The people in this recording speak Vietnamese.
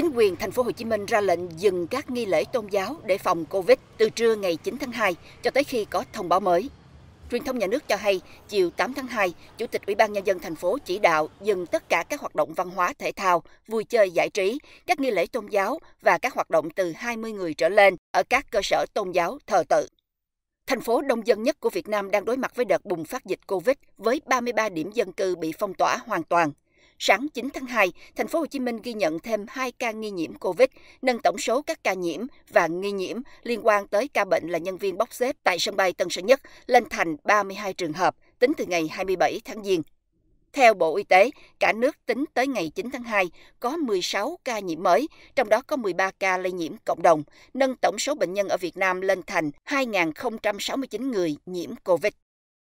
Chính quyền thành phố Hồ Chí Minh ra lệnh dừng các nghi lễ tôn giáo để phòng Covid từ trưa ngày 9 tháng 2 cho tới khi có thông báo mới. Truyền thông nhà nước cho hay, chiều 8 tháng 2, Chủ tịch Ủy ban nhân dân thành phố chỉ đạo dừng tất cả các hoạt động văn hóa thể thao, vui chơi giải trí, các nghi lễ tôn giáo và các hoạt động từ 20 người trở lên ở các cơ sở tôn giáo thờ tự. Thành phố đông dân nhất của Việt Nam đang đối mặt với đợt bùng phát dịch Covid với 33 điểm dân cư bị phong tỏa hoàn toàn. Sáng 9 tháng 2, thành phố Hồ Chí Minh ghi nhận thêm 2 ca nghi nhiễm COVID, nâng tổng số các ca nhiễm và nghi nhiễm liên quan tới ca bệnh là nhân viên bốc xếp tại sân bay Tân Sơn Nhất lên thành 32 trường hợp tính từ ngày 27 tháng Giêng. Theo Bộ Y tế, cả nước tính tới ngày 9 tháng 2 có 16 ca nhiễm mới, trong đó có 13 ca lây nhiễm cộng đồng, nâng tổng số bệnh nhân ở Việt Nam lên thành 2.069 người nhiễm COVID.